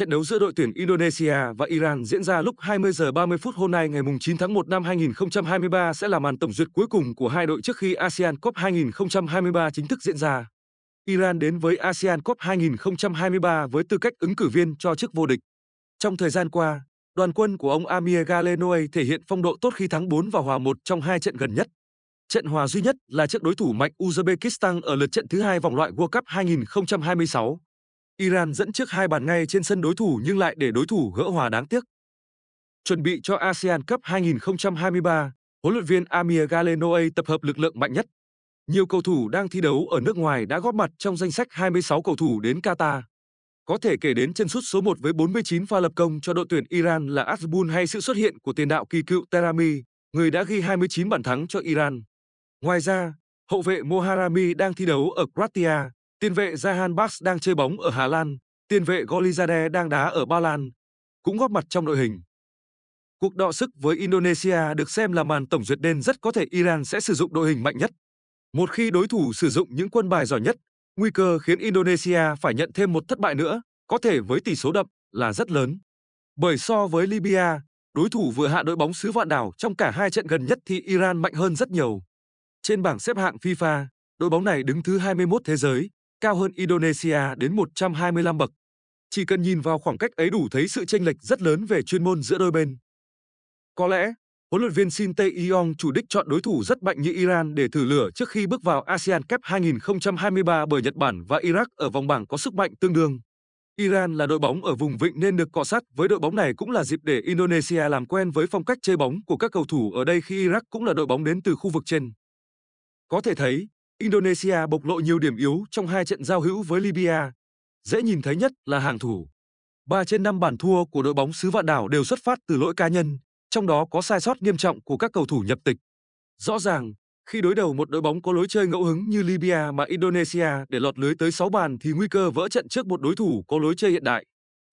Trận đấu giữa đội tuyển Indonesia và Iran diễn ra lúc 20 giờ 30 phút hôm nay ngày 9 tháng 1 năm 2023 sẽ là màn tổng duyệt cuối cùng của hai đội trước khi ASEAN Cup 2023 chính thức diễn ra. Iran đến với ASEAN Cup 2023 với tư cách ứng cử viên cho chức vô địch. Trong thời gian qua, đoàn quân của ông Amir Galenoy thể hiện phong độ tốt khi thắng 4 và hòa 1 trong hai trận gần nhất. Trận hòa duy nhất là trước đối thủ mạnh Uzbekistan ở lượt trận thứ hai vòng loại World Cup 2026. Iran dẫn trước hai bàn ngay trên sân đối thủ nhưng lại để đối thủ gỡ hòa đáng tiếc. Chuẩn bị cho ASEAN Cup 2023, huấn luyện viên Amir Galenoa tập hợp lực lượng mạnh nhất. Nhiều cầu thủ đang thi đấu ở nước ngoài đã góp mặt trong danh sách 26 cầu thủ đến Qatar. Có thể kể đến chân sút số 1 với 49 pha lập công cho đội tuyển Iran là Azbun hay sự xuất hiện của tiền đạo kỳ cựu Terami, người đã ghi 29 bàn thắng cho Iran. Ngoài ra, hậu vệ Moharami đang thi đấu ở Croatia, Tiền vệ Zahan Baks đang chơi bóng ở Hà Lan, tiền vệ Golizade đang đá ở Ba Lan, cũng góp mặt trong đội hình. Cuộc đọ sức với Indonesia được xem là màn tổng duyệt nên rất có thể Iran sẽ sử dụng đội hình mạnh nhất. Một khi đối thủ sử dụng những quân bài giỏi nhất, nguy cơ khiến Indonesia phải nhận thêm một thất bại nữa, có thể với tỷ số đậm là rất lớn. Bởi so với Libya, đối thủ vừa hạ đội bóng xứ vạn đảo trong cả hai trận gần nhất thì Iran mạnh hơn rất nhiều. Trên bảng xếp hạng FIFA, đội bóng này đứng thứ 21 thế giới, cao hơn Indonesia đến 125 bậc. Chỉ cần nhìn vào khoảng cách ấy đủ thấy sự chênh lệch rất lớn về chuyên môn giữa đôi bên. Có lẽ, huấn luyện viên Shin Tae-yong chủ đích chọn đối thủ rất mạnh như Iran để thử lửa trước khi bước vào ASEAN Cup 2023 bởi Nhật Bản và Iraq ở vòng bảng có sức mạnh tương đương. Iran là đội bóng ở vùng vịnh nên được cọ sát với đội bóng này cũng là dịp để Indonesia làm quen với phong cách chơi bóng của các cầu thủ ở đây khi Iraq cũng là đội bóng đến từ khu vực trên. Có thể thấy, Indonesia bộc lộ nhiều điểm yếu trong hai trận giao hữu với Libya. Dễ nhìn thấy nhất là hàng thủ. 3 trên 5 bàn thua của đội bóng xứ vạn đảo đều xuất phát từ lỗi cá nhân, trong đó có sai sót nghiêm trọng của các cầu thủ nhập tịch. Rõ ràng, khi đối đầu một đội bóng có lối chơi ngẫu hứng như Libya mà Indonesia để lọt lưới tới 6 bàn thì nguy cơ vỡ trận trước một đối thủ có lối chơi hiện đại.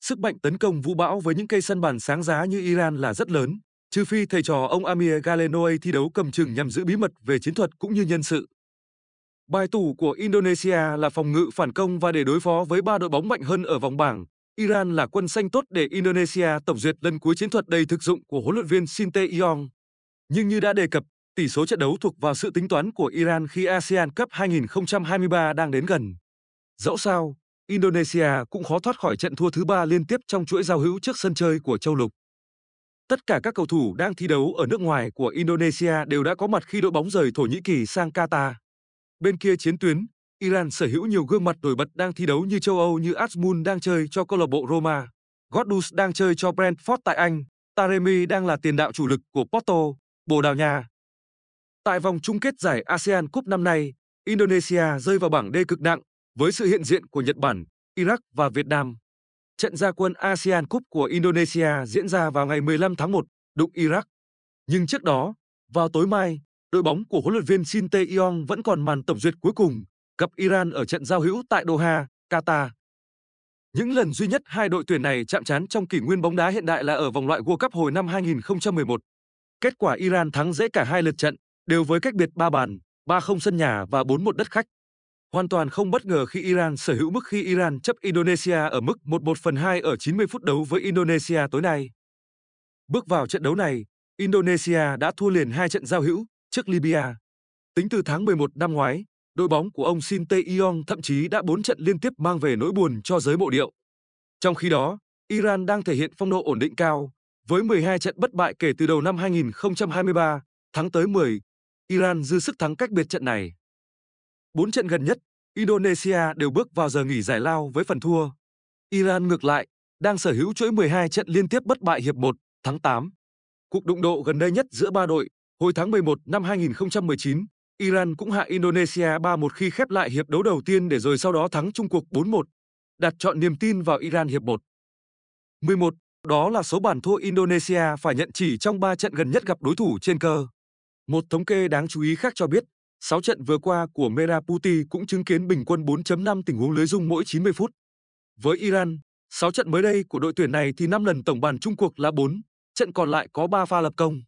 Sức mạnh tấn công vũ bão với những cây sân bàn sáng giá như Iran là rất lớn, trừ phi thầy trò ông Amir Galenoy thi đấu cầm chừng nhằm giữ bí mật về chiến thuật cũng như nhân sự. Bài tủ của Indonesia là phòng ngự phản công và để đối phó với ba đội bóng mạnh hơn ở vòng bảng, Iran là quân xanh tốt để Indonesia tổng duyệt lần cuối chiến thuật đầy thực dụng của huấn luyện viên Shin Tae-yong. Nhưng như đã đề cập, tỷ số trận đấu thuộc vào sự tính toán của Iran khi ASEAN Cup 2023 đang đến gần. Dẫu sao, Indonesia cũng khó thoát khỏi trận thua thứ ba liên tiếp trong chuỗi giao hữu trước sân chơi của châu lục. Tất cả các cầu thủ đang thi đấu ở nước ngoài của Indonesia đều đã có mặt khi đội bóng rời Thổ Nhĩ Kỳ sang Qatar. Bên kia chiến tuyến, Iran sở hữu nhiều gương mặt nổi bật đang thi đấu như châu Âu như Azmoun đang chơi cho câu lạc bộ Roma, Godus đang chơi cho Brentford tại Anh, Taremi đang là tiền đạo chủ lực của Porto, Bồ Đào Nha. Tại vòng chung kết giải ASEAN Cup năm nay, Indonesia rơi vào bảng D cực nặng với sự hiện diện của Nhật Bản, Iraq và Việt Nam. Trận gia quân ASEAN Cup của Indonesia diễn ra vào ngày 15 tháng 1, đụng Iraq. Nhưng trước đó, vào tối mai, đội bóng của huấn luyện viên Shin Tae-yong vẫn còn màn tổng duyệt cuối cùng gặp Iran ở trận giao hữu tại Doha, Qatar. Những lần duy nhất hai đội tuyển này chạm trán trong kỷ nguyên bóng đá hiện đại là ở vòng loại World Cup hồi năm 2011. Kết quả Iran thắng dễ cả hai lượt trận, đều với cách biệt 3 bàn, 3-0 sân nhà và 4-1 đất khách. Hoàn toàn không bất ngờ khi Iran sở hữu mức khi Iran chấp Indonesia ở mức 1-1 phần 2 ở 90 phút đấu với Indonesia tối nay. Bước vào trận đấu này, Indonesia đã thua liền hai trận giao hữu, trước Libya. Tính từ tháng 11 năm ngoái, đội bóng của ông Shin Tae-yong thậm chí đã 4 trận liên tiếp mang về nỗi buồn cho giới mộ điệu. Trong khi đó, Iran đang thể hiện phong độ ổn định cao, với 12 trận bất bại kể từ đầu năm 2023, thắng tới 10. Iran dư sức thắng cách biệt trận này. 4 trận gần nhất, Indonesia đều bước vào giờ nghỉ giải lao với phần thua. Iran ngược lại, đang sở hữu chuỗi 12 trận liên tiếp bất bại hiệp 1, tháng 8. Cuộc đụng độ gần đây nhất giữa ba đội Hồi tháng 11 năm 2019, Iran cũng hạ Indonesia 3-1 khi khép lại hiệp đấu đầu tiên để rồi sau đó thắng Trung cuộc 4-1, đặt chọn niềm tin vào Iran hiệp 1. 11. Đó là số bàn thua Indonesia phải nhận chỉ trong 3 trận gần nhất gặp đối thủ trên cơ. Một thống kê đáng chú ý khác cho biết, 6 trận vừa qua của Meraputi cũng chứng kiến bình quân 4.5 tình huống lưới dung mỗi 90 phút. Với Iran, 6 trận mới đây của đội tuyển này thì 5 lần tổng bàn chung cuộc là 4, trận còn lại có 3 pha lập công.